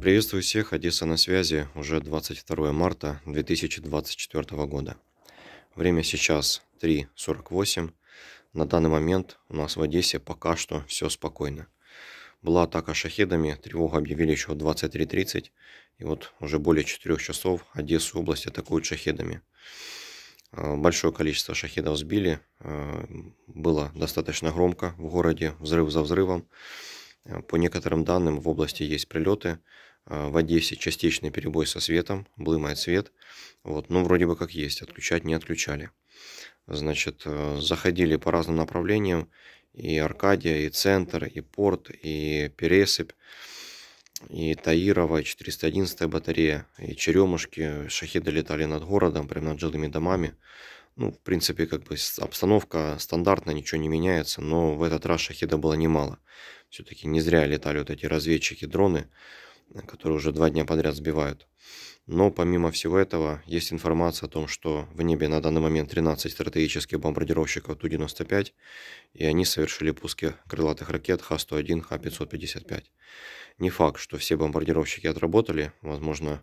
Приветствую всех, Одесса на связи, уже 22 марта 2024 года. Время сейчас 3.48. На данный момент у нас в Одессе пока что все спокойно. Была атака шахедами, тревогу объявили еще в 23.30. И вот уже более 4 часов Одессу область атакуют шахедами. А, большое количество шахедов сбили. А, было достаточно громко в городе, взрыв за взрывом. Э, по некоторым данным в области есть прилеты. Э, в Одессе частичный перебой со светом, блымает свет. Вот, ну, вроде бы как есть, отключать не отключали. Значит, э, заходили по разным направлениям. И Аркадия, и Центр, и Порт, и Пересыпь, и Таирова, и 411 батарея, и Черемушки. Шахиды летали над городом, прямо над жилыми домами. Ну, в принципе, как бы обстановка стандартная, ничего не меняется, но в этот раз шахида было немало. Все-таки не зря летали вот эти разведчики-дроны, которые уже два дня подряд сбивают. Но помимо всего этого, есть информация о том, что в небе на данный момент 13 стратегических бомбардировщиков Ту-95, и они совершили пуски крылатых ракет Х-101, Х-555. Не факт, что все бомбардировщики отработали. Возможно,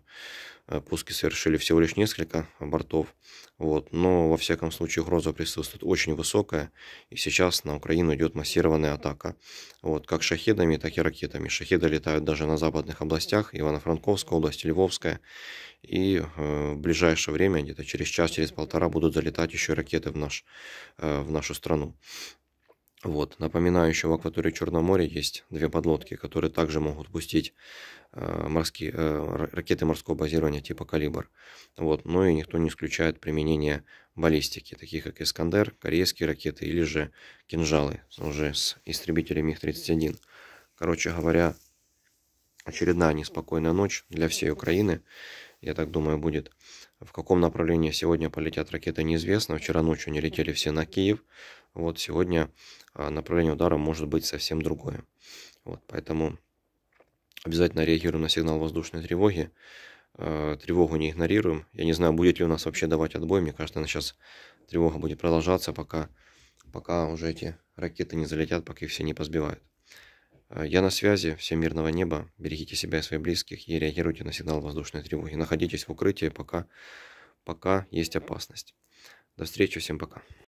э, пуски совершили всего лишь несколько бортов. Вот. Но, во всяком случае, угроза присутствует очень высокая. И сейчас на Украину идет массированная атака. Вот. Как шахедами, так и ракетами. Шахеды летают даже на западных областях. Ивано-Франковская область, Львовская. И э, в ближайшее время, где-то через час, через полтора, будут залетать еще ракеты в, наш, э, в нашу страну. Вот. Напоминаю, еще в акватории Черного моря есть две подлодки, которые также могут пустить э, морские, э, ракеты морского базирования типа «Калибр». Вот. Но ну и никто не исключает применение баллистики, таких как «Искандер», корейские ракеты или же «Кинжалы» уже с истребителями Миг-31. Короче говоря, очередная неспокойная ночь для всей Украины, я так думаю, будет. В каком направлении сегодня полетят ракеты, неизвестно. Вчера ночью они летели все на Киев. Вот сегодня а, направление удара может быть совсем другое. Вот, поэтому обязательно реагируем на сигнал воздушной тревоги. А, тревогу не игнорируем. Я не знаю, будет ли у нас вообще давать отбой. Мне кажется, она сейчас тревога будет продолжаться, пока, пока уже эти ракеты не залетят, пока их все не позбивают. А, я на связи, всем мирного неба, берегите себя и своих близких и реагируйте на сигнал воздушной тревоги. Находитесь в укрытии, пока, пока есть опасность. До встречи, всем пока.